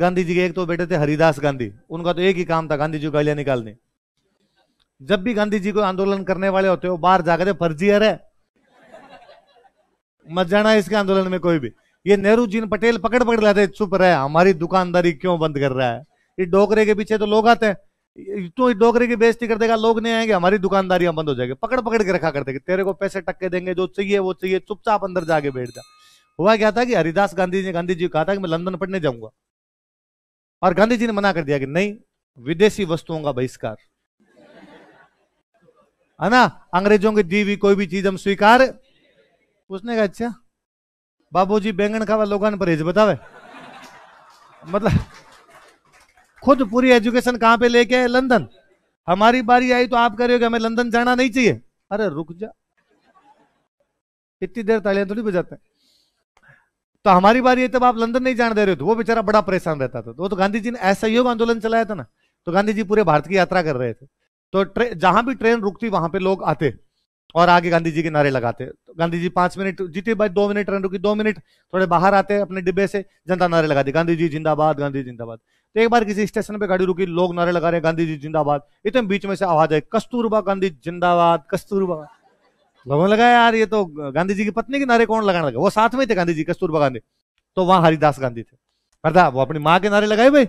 गांधी जी के एक तो बेटे थे हरिदास गांधी उनका तो एक ही काम था गांधी जी को गालियां निकालने जब भी गांधी जी को आंदोलन करने वाले होते हो बाहर जाकर फर्जी अरे मत जाना इसके आंदोलन में कोई भी ये नेहरू जी पटेल पकड़ पकड़ लेते चुप रहे हमारी दुकानदारी क्यों बंद कर रहा है ये डोकरे के पीछे तो लोग आते हैं तो डोकरे की बेजती कर देगा लोग नहीं आएंगे हमारी दुकानदारियां बंद हो जाएगी पकड़ पकड़ के रखा करते तेरे को पैसे टक्के देंगे जो चाहिए वो चाहिए चुपचाप अंदर जाके बैठ जा हुआ क्या था कि हरिदास गांधी ने गांधी जी कहा था कि मैं लंदन पढ़ने जाऊंगा और गांधी जी ने मना कर दिया कि नहीं विदेशी वस्तुओं का बहिष्कार है ना अंग्रेजों की दी हुई कोई भी चीज हम स्वीकार उसने कहा अच्छा बाबू जी बैंगन खावा लोग परहेज बतावे मतलब खुद पूरी एजुकेशन कहां पे लेके आए लंदन हमारी बारी आई तो आप कह रहे हो कि हमें लंदन जाना नहीं चाहिए अरे रुक जा इतनी देर तालियां थोड़ी बजाते हैं तो हमारी बार ये तब आप लंदन नहीं जान दे रहे हो तो वो बेचारा बड़ा परेशान रहता था वो तो गांधी जी ने असहयोग आंदोलन चलाया था ना तो गांधी जी पूरे भारत की यात्रा कर रहे थे तो जहां भी ट्रेन रुकती वहां पे लोग आते और आगे गांधी जी के नारे लगाते तो गांधी जी पांच मिनट जीते भाई दो मिनट ट्रेन रुकी दो मिनट थोड़े बाहर आते अपने डिब्बे से जनता नारे लगाती गांधी जी जिंदाबाद गांधी जिंदाबाद तो एक बार किसी स्टेशन पे गाड़ी रुकी लोग नारे लगा रहे गांधी जी जिंदाबाद इतने बीच में से आवाज आई कस्तूरबा गांधी जिंदाबाद कस्तूरबा लोगों लगा यार ये तो गांधी जी की पत्नी के नारे कौन लगाने लगा वो साथ में थे गांधी जी कस्तूरबा गांधी तो वहां हरिदास गांधी थे हरदा वो अपनी माँ के नारे लगाए भाई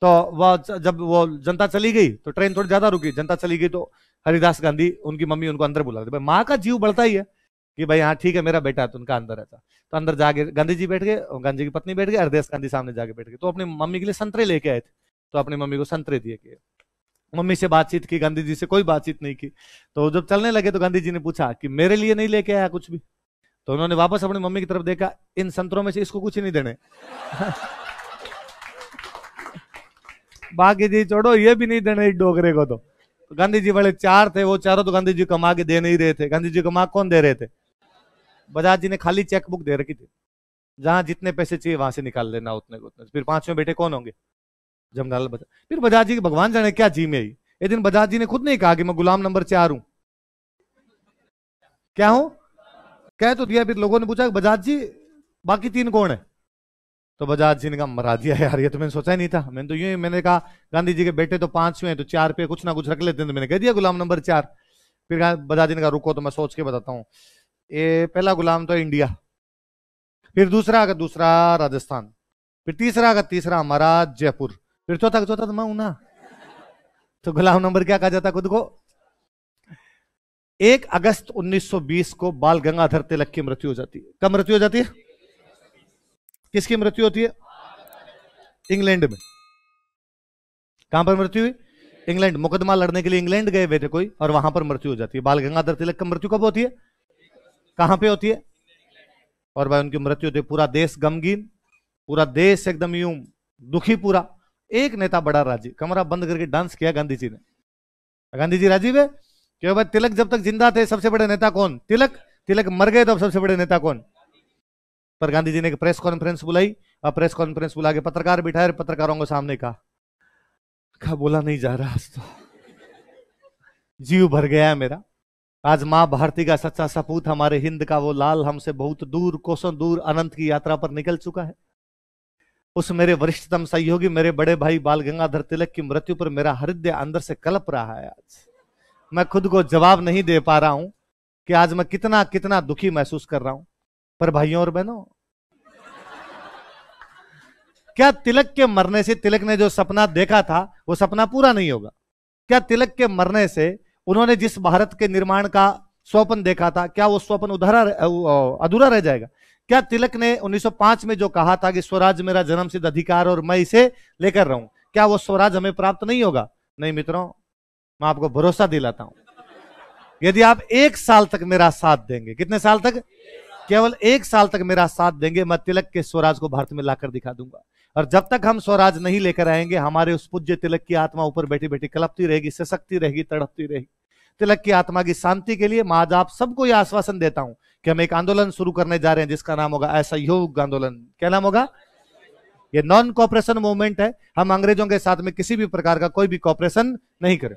तो वह जब वो जनता चली गई तो ट्रेन थोड़ी ज्यादा रुकी जनता चली गई तो हरिदास गांधी उनकी मम्मी उनको अंदर बुला भाई माँ का जीव बढ़ता ही है कि भाई हाँ ठीक है मेरा बेटा है तो उनका अंदर रहता तो अंदर जाके गांधी जी बैठ गए गांधी जी की पत्नी बैठ गई हरदेश गांधी सामने जाके बैठ गए तो अपनी मम्मी के लिए संतरे लेके आए थे तो अपनी मम्मी को संतरे दिए गए मम्मी से बातचीत की गांधी जी से कोई बातचीत नहीं की तो जब चलने लगे तो गांधी जी ने पूछा कि मेरे लिए नहीं लेके आया कुछ भी तो उन्होंने वापस अपनी मम्मी की तरफ देखा इन संतरों में से इसको कुछ नहीं देने बाकी जी छोड़ो ये भी नहीं देने इस डोगरे को तो, तो गांधी जी वाले चार थे वो चारों तो गांधी जी को के दे नहीं रहे थे गांधी जी को कौन दे रहे थे बजाज जी ने खाली चेकबुक दे रखी थी जहां जितने पैसे चाहिए वहां से निकाल लेना उतने उतने फिर पांचवें बेटे कौन होंगे जमनालाल बजाज फिर बजाज जी के भगवान जाने क्या जी में आई एक दिन बजाज जी ने खुद नहीं कहा कि मैं गुलाम नंबर चार हूं क्या हूं कह तो दिया फिर लोगों ने पूछा बजाज जी बाकी तीन कौन है तो बजाज जी ने कहा मरा दिया यार ये तो मैंने सोचा ही नहीं था मैंने तो यूं ही मैंने कहा गांधी जी के बेटे तो पांच हैं तो चार पे कुछ ना कुछ रख लेते हैं तो मैंने कह दिया गुलाम नंबर चार फिर कहा बजाज जी ने कहा रुको तो मैं सोच के बताता हूँ ये पहला गुलाम तो इंडिया फिर दूसरा का दूसरा राजस्थान फिर तीसरा का तीसरा हमारा जयपुर फिर चौथा चौथा तो, तो, तो मैं हूं ना तो गुलाम नंबर क्या कहा जाता खुद को एक अगस्त 1920 को बाल गंगाधर तिलक की मृत्यु हो जाती है कब मृत्यु हो जाती है किसकी मृत्यु होती है इंग्लैंड में कहां पर मृत्यु हुई इंग्लैंड मुकदमा लड़ने के लिए इंग्लैंड गए हुए थे कोई और वहां पर मृत्यु हो जाती है बाल गंगाधर तिलक की मृत्यु कब होती है कहां पे होती है और भाई उनकी मृत्यु होती है पूरा देश गमगीन पूरा देश एकदम यूं दुखी पूरा एक नेता बड़ा राजी कमरा बंद करके डांस किया गांधी जी ने गांधी जी राजीव है क्यों भाई तिलक जब तक जिंदा थे सबसे बड़े नेता कौन तिलक तिलक मर गए तो अब सबसे बड़े नेता कौन पर गांधी जी ने एक प्रेस कॉन्फ्रेंस बुलाई और प्रेस कॉन्फ्रेंस बुला के पत्रकार बिठाए पत्रकारों को सामने कहा कहा बोला नहीं जा रहा आज तो जीव भर गया है मेरा आज माँ भारती का सच्चा सपूत हमारे हिंद का वो लाल हमसे बहुत दूर कोसों दूर अनंत की यात्रा पर निकल चुका है उस मेरे वरिष्ठतम सहयोगी मेरे बड़े भाई बाल गंगाधर तिलक की मृत्यु पर मेरा हृदय अंदर से कलप रहा है आज मैं खुद को जवाब नहीं दे पा रहा हूं कि आज मैं कितना कितना दुखी महसूस कर रहा हूं पर भाइयों और बहनों क्या तिलक के मरने से तिलक ने जो सपना देखा था वो सपना पूरा नहीं होगा क्या तिलक के मरने से उन्होंने जिस भारत के निर्माण का स्वप्न देखा था क्या वो स्वप्न उधरा अधूरा रह जाएगा क्या तिलक ने 1905 में जो कहा था कि स्वराज मेरा जन्म सिद्ध अधिकार और मैं इसे लेकर रहूं क्या वो स्वराज हमें प्राप्त नहीं होगा नहीं मित्रों मैं आपको भरोसा दिलाता हूं यदि आप एक साल तक मेरा साथ देंगे कितने साल तक केवल एक साल तक मेरा साथ देंगे मैं तिलक के स्वराज को भारत में लाकर दिखा दूंगा और जब तक हम स्वराज नहीं लेकर आएंगे हमारे उस पूज्य तिलक की आत्मा ऊपर बैठी बैठी कलपती रहेगी सशक्ति रहेगी तड़पती रहेगी तिलक की आत्मा की शांति के लिए मैं आज आप सबको यह आश्वासन देता हूं कि हम एक आंदोलन शुरू करने जा रहे हैं जिसका नाम होगा असहयोग आंदोलन क्या नाम होगा ये नॉन कॉपरेशन मूवमेंट है हम अंग्रेजों के साथ में किसी भी प्रकार का कोई भी कॉपरेशन नहीं करें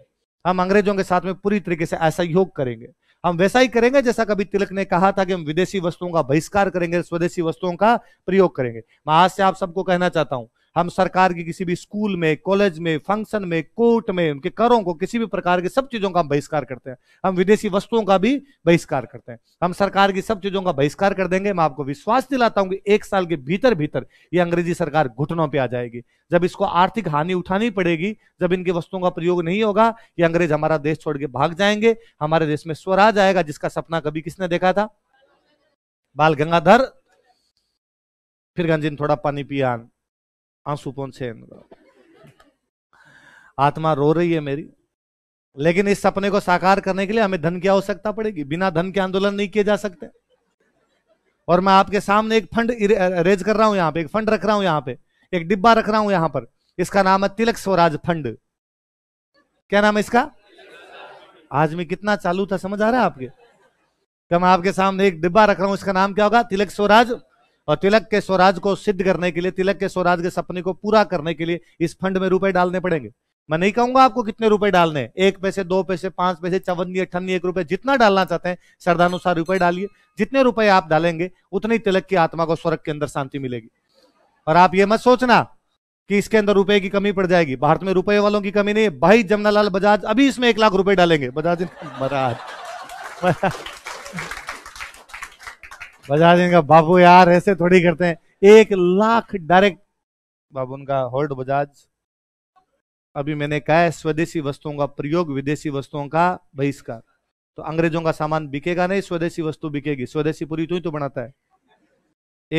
हम अंग्रेजों के साथ में पूरी तरीके से असहयोग करेंगे हम वैसा ही करेंगे जैसा कभी तिलक ने कहा था कि हम विदेशी वस्तुओं का बहिष्कार करेंगे स्वदेशी वस्तुओं का प्रयोग करेंगे मैं आज से आप सबको कहना चाहता हूं हम सरकार के किसी भी स्कूल में कॉलेज में फंक्शन में कोर्ट में उनके करों को किसी भी प्रकार के सब चीजों का हम बहिष्कार करते हैं हम विदेशी वस्तुओं का भी बहिष्कार करते हैं हम सरकार की सब चीजों का बहिष्कार कर देंगे मैं आपको विश्वास दिलाता हूं कि एक साल के भीतर भीतर ये अंग्रेजी सरकार घुटनों पर आ जाएगी जब इसको आर्थिक हानि उठानी पड़ेगी जब इनकी वस्तुओं का प्रयोग नहीं होगा ये अंग्रेज हमारा देश छोड़ के भाग जाएंगे हमारे देश में स्वराज आएगा जिसका सपना कभी किसने देखा था बाल गंगाधर फिर गंजिन थोड़ा पानी पिया आंसू पहुंचे आत्मा रो रही है मेरी लेकिन इस सपने को साकार करने के लिए हमें धन की आवश्यकता पड़ेगी बिना धन के आंदोलन नहीं किए जा सकते और मैं आपके सामने एक फंड रेज कर रहा हूं यहां पे एक फंड रख रहा हूं यहां पे एक डिब्बा रख रहा हूं यहां पर इसका नाम है तिलक स्वराज फंड क्या नाम है इसका आज में कितना चालू था समझ आ रहा है आपके क्या मैं आपके सामने एक डिब्बा रख रहा हूं इसका नाम क्या होगा तिलक स्वराज और तिलक के स्वराज को सिद्ध करने के लिए तिलक के स्वराज के सपने को पूरा करने के लिए इस फंड में रुपए डालने पड़ेंगे मैं नहीं कहूंगा आपको कितने रुपए डालने एक पैसे दो पैसे पांच पैसे चवन्नी अठन्नी एक रुपए जितना डालना चाहते हैं श्रद्धानुसार रुपए डालिए जितने रुपए आप डालेंगे उतनी तिलक की आत्मा को स्वर्ग के अंदर शांति मिलेगी और आप ये मत सोचना कि इसके अंदर रुपए की कमी पड़ जाएगी भारत में रुपए वालों की कमी नहीं है भाई जमनालाल बजाज अभी इसमें एक लाख रुपए डालेंगे बजाज बराज बजाज इनका बाबू यार ऐसे थोड़ी करते हैं एक लाख डायरेक्ट बाबू उनका होल्ड बजाज अभी मैंने कहा है स्वदेशी वस्तुओं का प्रयोग विदेशी वस्तुओं का बहिष्कार तो अंग्रेजों का सामान बिकेगा नहीं स्वदेशी वस्तु बिकेगी स्वदेशी पूरी तो ही तो बनाता है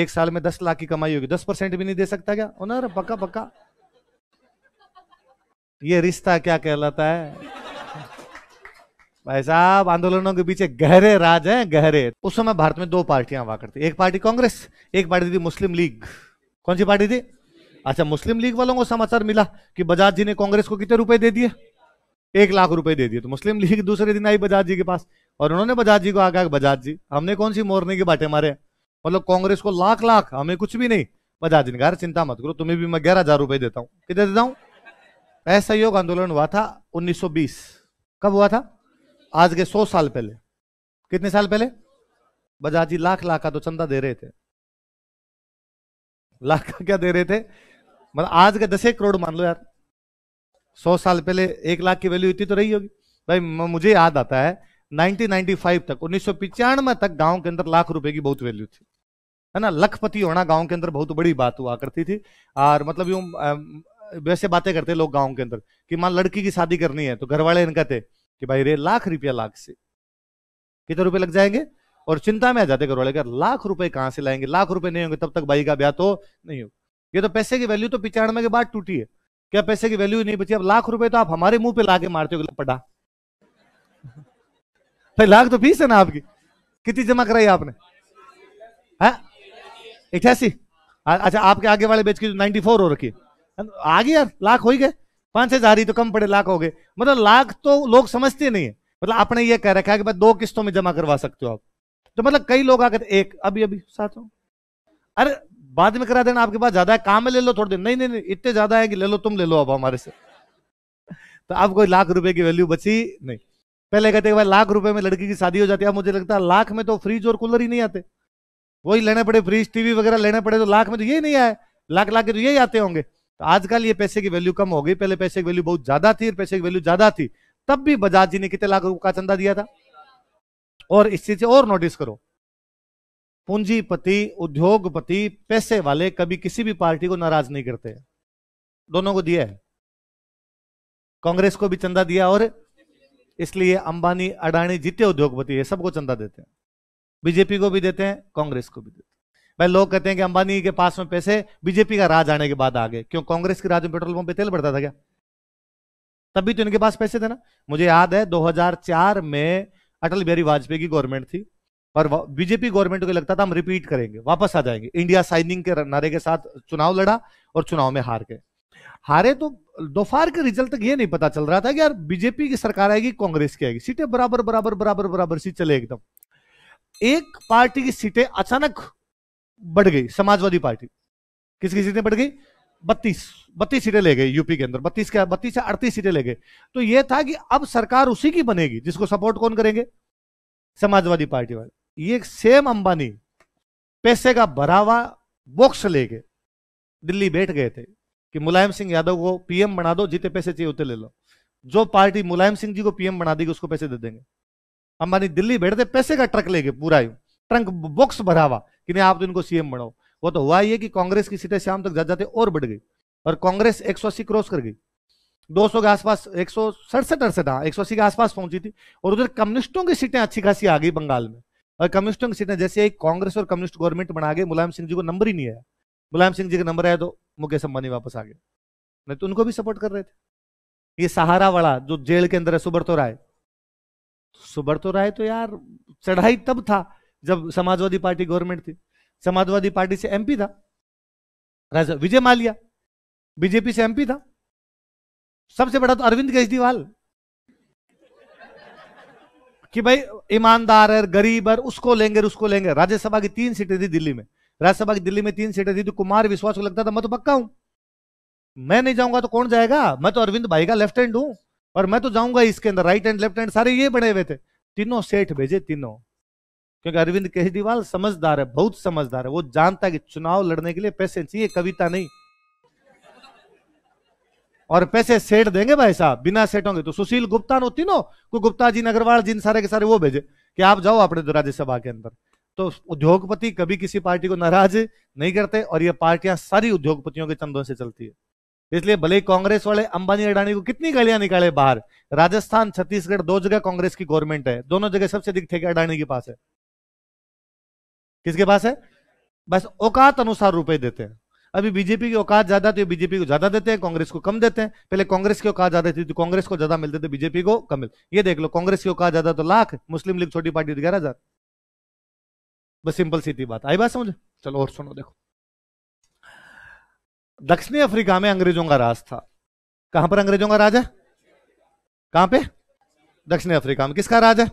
एक साल में दस लाख की कमाई होगी दस परसेंट भी नहीं दे सकता क्या पक्का पक्का ये रिश्ता क्या कहलाता है भाई साहब आंदोलनों के पीछे गहरे राज हैं गहरे उस समय भारत में दो पार्टियां हुआ करती एक पार्टी कांग्रेस एक पार्टी थी मुस्लिम लीग कौन सी पार्टी थी अच्छा मुस्लिम लीग वालों को समाचार मिला कि बजाज जी ने कांग्रेस को कितने रुपए दे दिए एक लाख रुपए दे दिए तो मुस्लिम लीग दूसरे दिन आई बजाज जी के पास और उन्होंने बजाज जी को आगा बजाज जी हमने कौन सी मोरने की बाटे मारे मतलब कांग्रेस को लाख लाख हमें कुछ भी नहीं बजाज जी ने कहा चिंता मत करो तुम्हें भी मैं ग्यारह हजार रुपए देता हूँ कितने देता हूँ असहयोग आंदोलन हुआ था उन्नीस कब हुआ था आज के सौ साल पहले कितने साल पहले बजाजी लाख लाख का तो चंदा दे रहे थे लाख का क्या दे रहे थे मतलब आज के दस करोड़ मान लो यार सौ साल पहले एक लाख की वैल्यू इतनी तो रही होगी भाई मुझे याद आता है 1995 तक उन्नीस तक गांव के अंदर लाख रुपए की बहुत वैल्यू थी है ना लखपति होना गांव के अंदर बहुत बड़ी बात हुआ करती थी और मतलब यूं वैसे बातें करते लोग गांव के अंदर कि मां लड़की की शादी करनी है तो घर वाले इनका थे कि भाई रे लाख रुपया लाख से कितने रुपए लग जाएंगे और चिंता में आ जाते घर वाले अगर लाख रुपए कहां से लाएंगे लाख रुपए नहीं होंगे तब तक भाई का ब्याह तो नहीं होगा ये तो पैसे की वैल्यू तो पिचानवे के बाद टूटी है क्या पैसे की वैल्यू नहीं बची अब लाख रुपए तो आप हमारे मुंह पे लाके मारते हो पटा भाई लाख तो फीस है ना आपकी कितनी जमा कराई आपने इक्यासी अच्छा आपके आगे वाले बेच की नाइनटी फोर हो रखी आगे यार लाख हो गए पांच हजार ही तो कम पड़े लाख हो गए मतलब लाख तो लोग समझते नहीं है मतलब आपने ये कह रखा है कि भाई दो किस्तों में जमा करवा सकते हो आप तो मतलब कई लोग आकर एक अभी अभी साथ हो अरे बाद में करा देना आपके पास ज्यादा है काम में ले लो थोड़े दिन नहीं नहीं नहीं इतने ज्यादा है कि ले लो तुम ले लो अब हमारे से तो अब कोई लाख रुपए की वैल्यू बची नहीं पहले कहते भाई लाख रुपए में लड़की की शादी हो जाती है अब मुझे लगता है लाख में तो फ्रिज और कूलर ही नहीं आते वही लेने पड़े फ्रिज टीवी वगैरह लेने पड़े तो लाख में तो यही नहीं आए लाख लाख के तो यही आते होंगे तो आजकल ये पैसे की वैल्यू कम हो गई पहले पैसे की वैल्यू बहुत ज्यादा थी और पैसे की वैल्यू ज्यादा थी तब भी बजाज जी ने कितने लाख रुपए का चंदा दिया था और इस चीज से और नोटिस करो पूंजीपति उद्योगपति पैसे वाले कभी किसी भी पार्टी को नाराज नहीं करते दोनों को दिया है कांग्रेस को भी चंदा दिया और इसलिए अंबानी अडानी जितने उद्योगपति है सबको चंदा देते हैं बीजेपी को भी देते हैं कांग्रेस को भी देते हैं भाई लोग कहते हैं कि अंबानी के पास में पैसे बीजेपी का राज आने के बाद आ गए क्यों कांग्रेस के राज में पेट्रोल पंप पे तेल बढ़ता था क्या भी तो इनके पास पैसे थे ना मुझे याद है 2004 में अटल बिहारी वाजपेयी की गवर्नमेंट थी और बीजेपी गवर्नमेंट को लगता था हम रिपीट करेंगे वापस आ जाएंगे इंडिया साइनिंग के नारे के साथ चुनाव लड़ा और चुनाव में हार गए हारे तो दोपहर के रिजल्ट तक ये नहीं पता चल रहा था कि यार बीजेपी की सरकार आएगी कांग्रेस की आएगी सीटें बराबर बराबर बराबर बराबर सीट चले एकदम एक पार्टी की सीटें अचानक बढ़ गई समाजवादी पार्टी किस किस सीटें बढ़ गई बत्तीस बत्तीस सीटें ले गए यूपी के अंदर बत्तीस क्या बत्तीस से अड़तीस सीटें ले गए तो यह था कि अब सरकार उसी की बनेगी जिसको सपोर्ट कौन करेंगे समाजवादी पार्टी वाले ये सेम अंबानी पैसे का भरा बॉक्स लेके दिल्ली बैठ गए थे कि मुलायम सिंह यादव को पीएम बना दो जितने पैसे चाहिए उतने ले लो जो पार्टी मुलायम सिंह जी को पीएम बना देगी उसको पैसे दे देंगे अंबानी दिल्ली बैठते पैसे का ट्रक लेके पूरा ट्रंक बॉक्स भरावा कि नहीं आप तो इनको सीएम बनाओ वो तो हुआ ही है कि कांग्रेस की सीटें शाम तक जाते और बढ़ गई और कांग्रेस एक क्रॉस कर गई 200 के आसपास एक सौ सड़सठ अड़सठ हाँ एक के आसपास पहुंची थी और उधर कम्युनिस्टों की सीटें अच्छी खासी आ गई बंगाल में और कम्युनिस्टों की सीटें जैसे एक कांग्रेस और कम्युनिस्ट गवर्नमेंट बना गए मुलायम सिंह जी को नंबर ही नहीं आया मुलायम सिंह जी का नंबर आया तो मुकेश अंबानी वापस आ गए नहीं तो उनको भी सपोर्ट कर रहे थे ये सहारा वाला जो जेल के अंदर है सुबरतो राय सुबरतो राय तो यार चढ़ाई तब था जब समाजवादी पार्टी गवर्नमेंट थी समाजवादी पार्टी से एमपी था राजा विजय मालिया बीजेपी से एमपी था सबसे बड़ा तो अरविंद केजरीवाल कि भाई ईमानदार है गरीब है उसको लेंगे उसको लेंगे राज्यसभा की तीन सीटें थी दिल्ली में राज्यसभा की दिल्ली में तीन सीटें थी तो कुमार विश्वास को लगता था मैं तो पक्का हूं मैं नहीं जाऊंगा तो कौन जाएगा मैं तो अरविंद भाई का लेफ्ट हैंड हूं और मैं तो जाऊंगा इसके अंदर राइट हैंड लेफ्ट हैंड सारे ये बने हुए थे तीनों सेठ भेजे तीनों क्योंकि अरविंद केजरीवाल समझदार है बहुत समझदार है वो जानता है कि चुनाव लड़ने के लिए पैसे चाहिए कविता नहीं और पैसे सेठ देंगे भाई साहब बिना सेट होंगे तो सुशील गुप्ता नो तीनों को गुप्ता जी अग्रवाल जिन सारे के सारे वो भेजे कि आप जाओ अपने राज्यसभा के अंदर तो उद्योगपति कभी किसी पार्टी को नाराज नहीं करते और ये पार्टियां सारी उद्योगपतियों के चंदों से चलती है इसलिए भले ही कांग्रेस वाले अंबानी अडानी को कितनी गलियां निकाले बाहर राजस्थान छत्तीसगढ़ दो जगह कांग्रेस की गवर्नमेंट है दोनों जगह सबसे अधिक ठेके अडानी के पास है किसके पास है बस औकात अनुसार रुपए देते हैं अभी बीजेपी की औकात ज्यादा थी बीजेपी को ज्यादा देते हैं कांग्रेस को कम देते हैं पहले कांग्रेस की औकात ज्यादा थी तो कांग्रेस को ज्यादा मिलते थे बीजेपी को कम मिलते ये देख लो कांग्रेस की औकात ज्यादा तो लाख मुस्लिम लीग छोटी पार्टी ग्यारह हजार बस सिंपल सीधी बात आई बात समझ चलो और सुनो देखो दक्षिणी अफ्रीका में अंग्रेजों का राज था कहां पर अंग्रेजों का राज है कहां पे दक्षिणी अफ्रीका में किसका राज है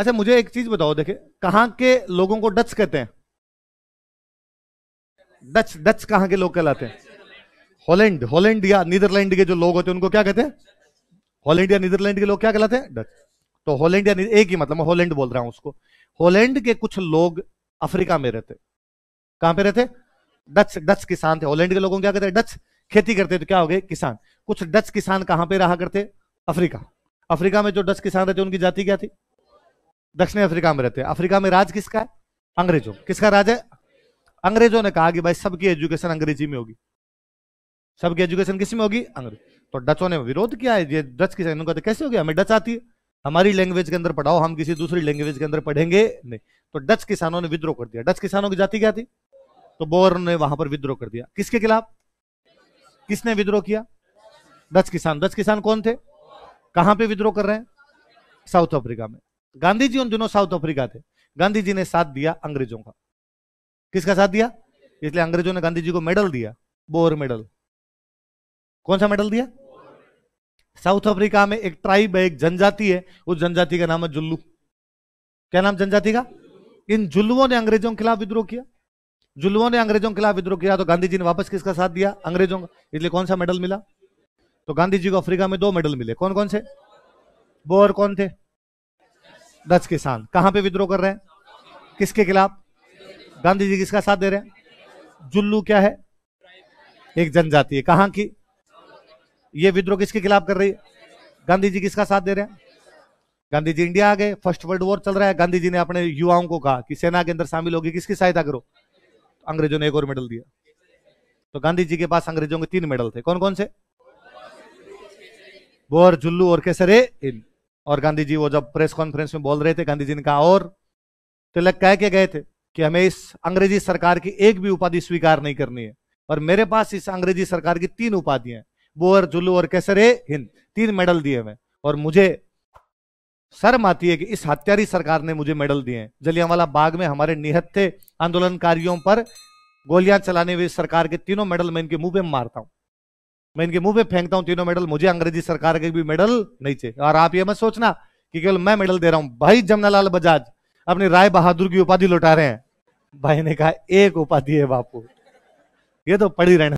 अच्छा मुझे एक चीज बताओ देखे कहां के लोगों को डच कहते हैं डच डच कहां के लोग कहलाते हैं हॉलैंड हॉलैंड या नीदरलैंड के जो लोग होते हैं उनको क्या कहते हैं हॉलैंड या नीदरलैंड के लोग क्या कहलाते हैं डच तो हॉलैंड या एक ही मतलब मैं हॉलैंड बोल रहा हूं उसको हॉलैंड के कुछ लोग अफ्रीका में रहते कहां पे रहते डच डच किसान थे हॉलैंड के लोगों क्या कहते हैं डच खेती करते तो क्या हो गए किसान कुछ डच किसान कहां पे रहा करते अफ्रीका अफ्रीका में जो डच किसान रहते उनकी जाति क्या थी दक्षिणी अफ्रीका में रहते हैं अफ्रीका में राज किसका है अंग्रेजों किसका राज है अंग्रेजों ने कहा कि भाई सबकी एजुकेशन अंग्रेजी में होगी सबकी एजुकेशन किसी में होगी अंग्रेज तो डचों ने विरोध किया है ये डच किसान कहते तो कैसे हो गया हमें डच आती है हमारी लैंग्वेज के अंदर पढ़ाओ हम किसी दूसरी लैंग्वेज के अंदर पढ़ेंगे नहीं तो डच किसानों ने विद्रोह कर दिया डच किसानों की जाति क्या थी तो बोर ने वहां पर विद्रोह कर दिया किसके खिलाफ किसने विद्रोह किया डच किसान डच किसान कौन थे कहां पे विद्रोह कर रहे हैं साउथ अफ्रीका में गांधी जी उन दिनों साउथ अफ्रीका थे गांधी जी ने साथ दिया अंग्रेजों का किसका साथ दिया इसलिए अंग्रेजों ने गांधी जी को मेडल दिया बोर मेडल कौन सा मेडल दिया साउथ अफ्रीका में एक ट्राइब है एक जनजाति है उस जनजाति का नाम है जुल्लू क्या नाम जनजाति का इन जुल्लुओं ने अंग्रेजों के खिलाफ विद्रोह किया जुल्लुओं ने अंग्रेजों के खिलाफ विद्रोह किया तो गांधी जी ने वापस किसका साथ दिया अंग्रेजों का इसलिए कौन सा मेडल मिला तो गांधी जी को अफ्रीका में दो मेडल मिले कौन कौन से बोर कौन थे दस किसान कहां पे विद्रोह कर रहे हैं किसके खिलाफ गांधी जी किसका साथ दे रहे हैं जुल्लू क्या है एक जनजाति है कहां की ये विद्रोह किसके खिलाफ कर रही है गांधी जी किसका साथ दे रहे हैं गांधी जी इंडिया आ गए फर्स्ट वर्ल्ड वॉर चल रहा है गांधी जी ने अपने युवाओं को कहा कि सेना के अंदर शामिल होगी किसकी सहायता करो अंग्रेजों ने एक और मेडल दिया तो गांधी जी के पास अंग्रेजों के तीन मेडल थे कौन कौन से बोर जुल्लू और रे इन और गांधी जी वो जब प्रेस कॉन्फ्रेंस में बोल रहे थे गांधी जी ने कहा और तिलक तो कह के गए थे कि हमें इस अंग्रेजी सरकार की एक भी उपाधि स्वीकार नहीं करनी है और मेरे पास इस अंग्रेजी सरकार की तीन उपाधियां बोअर जुल्लू और कैसरे हिंद तीन मेडल दिए हुए और मुझे शर्म आती है कि इस हत्यारी सरकार ने मुझे मेडल दिए हैं जलियांवाला बाग में हमारे निहत्थे आंदोलनकारियों पर गोलियां चलाने हुए सरकार के तीनों मेडल मैं इनके मुंह पे मारता हूं मैं इनके मुंह पे फेंकता हूं तीनों मेडल मुझे अंग्रेजी सरकार के भी मेडल नहीं चाहिए और आप ये मत सोचना कि केवल मैं मेडल दे रहा हूं भाई जमनालाल बजाज अपनी राय बहादुर की उपाधि लौटा रहे हैं भाई ने कहा एक उपाधि है बापू ये तो पड़ी रहने